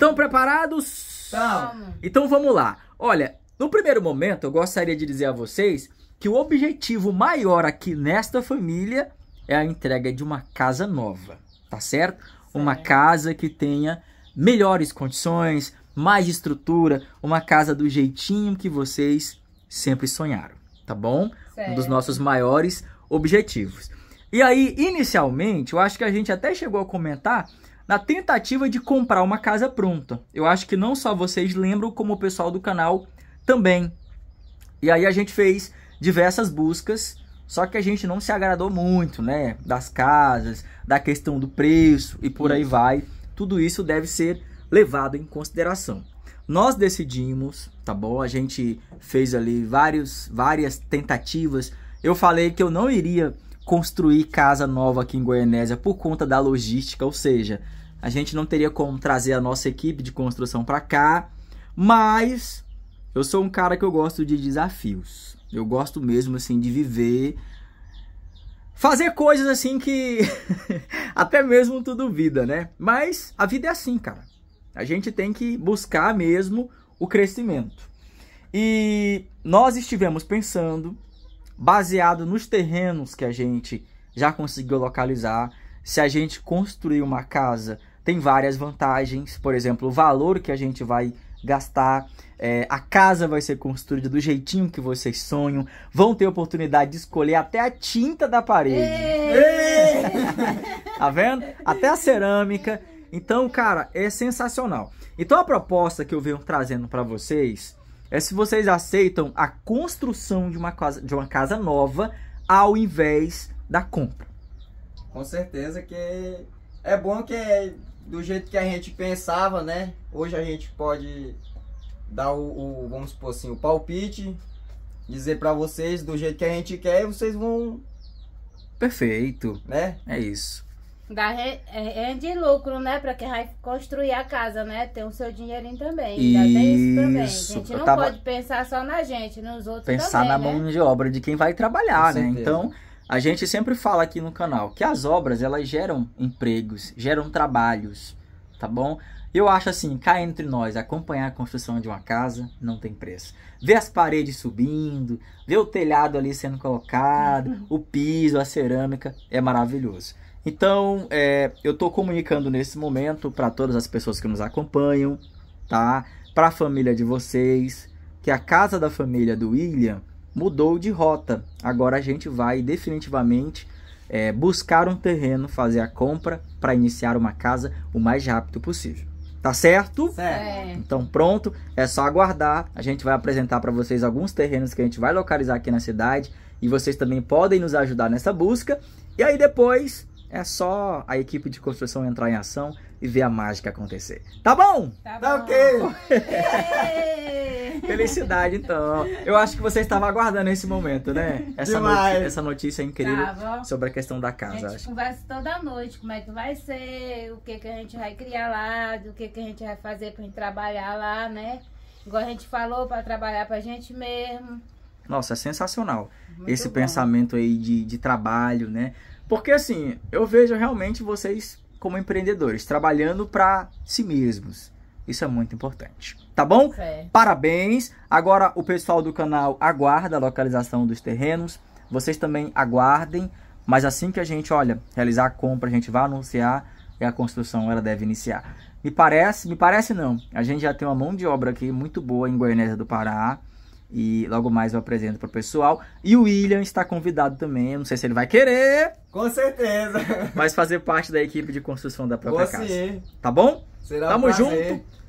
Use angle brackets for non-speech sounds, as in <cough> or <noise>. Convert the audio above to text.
Estão preparados? Estamos. Então vamos lá. Olha, no primeiro momento eu gostaria de dizer a vocês que o objetivo maior aqui nesta família é a entrega de uma casa nova, tá certo? Uma casa que tenha melhores condições, mais estrutura, uma casa do jeitinho que vocês sempre sonharam, tá bom? Certo. Um dos nossos maiores objetivos. E aí, inicialmente, eu acho que a gente até chegou a comentar na tentativa de comprar uma casa pronta. Eu acho que não só vocês lembram, como o pessoal do canal também. E aí a gente fez diversas buscas, só que a gente não se agradou muito, né? Das casas, da questão do preço e por aí vai. Tudo isso deve ser levado em consideração. Nós decidimos, tá bom? A gente fez ali vários, várias tentativas. Eu falei que eu não iria construir casa nova aqui em Goianésia por conta da logística, ou seja, a gente não teria como trazer a nossa equipe de construção para cá, mas eu sou um cara que eu gosto de desafios. Eu gosto mesmo assim de viver fazer coisas assim que <laughs> até mesmo tu duvida, né? Mas a vida é assim, cara. A gente tem que buscar mesmo o crescimento. E nós estivemos pensando baseado nos terrenos que a gente já conseguiu localizar, se a gente construir uma casa, tem várias vantagens. Por exemplo, o valor que a gente vai gastar, é, a casa vai ser construída do jeitinho que vocês sonham, vão ter oportunidade de escolher até a tinta da parede. <laughs> tá vendo? Até a cerâmica. Então, cara, é sensacional. Então a proposta que eu venho trazendo para vocês é se vocês aceitam a construção de uma casa, de uma casa nova ao invés da compra. Com certeza que é bom que é do jeito que a gente pensava, né? Hoje a gente pode dar o, o vamos supor assim, o palpite, dizer para vocês do jeito que a gente quer e vocês vão Perfeito. Né? É isso. Dá rende é, é lucro, né? Pra quem vai construir a casa, né? Tem o seu dinheirinho também. Ainda isso. tem isso também. A gente não tava... pode pensar só na gente, nos outros pensar também, Pensar na né? mão de obra de quem vai trabalhar, Com né? Certeza. Então, a gente sempre fala aqui no canal que as obras, elas geram empregos, geram trabalhos tá bom? Eu acho assim, cá entre nós, acompanhar a construção de uma casa não tem preço. Ver as paredes subindo, ver o telhado ali sendo colocado, uhum. o piso, a cerâmica, é maravilhoso. Então, é, eu estou comunicando nesse momento para todas as pessoas que nos acompanham, tá? Para a família de vocês, que a casa da família do William mudou de rota. Agora a gente vai definitivamente é, buscar um terreno, fazer a compra para iniciar uma casa o mais rápido possível. Tá certo? Certo. É. Então pronto, é só aguardar. A gente vai apresentar para vocês alguns terrenos que a gente vai localizar aqui na cidade e vocês também podem nos ajudar nessa busca. E aí depois é só a equipe de construção entrar em ação e ver a mágica acontecer. Tá bom? Tá, tá bom. tá ok. Felicidade, então. Eu acho que você estava aguardando esse momento, né? Essa, essa notícia incrível tá sobre a questão da casa. A gente conversa toda noite como é que vai ser, o que, que a gente vai criar lá, o que, que a gente vai fazer pra gente trabalhar lá, né? Igual a gente falou, para trabalhar pra gente mesmo. Nossa, é sensacional. Muito esse bom. pensamento aí de, de trabalho, né? Porque assim, eu vejo realmente vocês como empreendedores, trabalhando para si mesmos. Isso é muito importante. Tá bom? É. Parabéns. Agora o pessoal do canal aguarda a localização dos terrenos. Vocês também aguardem. Mas assim que a gente, olha, realizar a compra, a gente vai anunciar e a construção ela deve iniciar. Me parece, me parece não. A gente já tem uma mão de obra aqui muito boa em Goiânia do Pará. E logo mais eu apresento para o pessoal. E o William está convidado também. Não sei se ele vai querer. Com certeza. Mas fazer parte da equipe de construção da própria Você. casa. Tá bom? Será Tamo junto.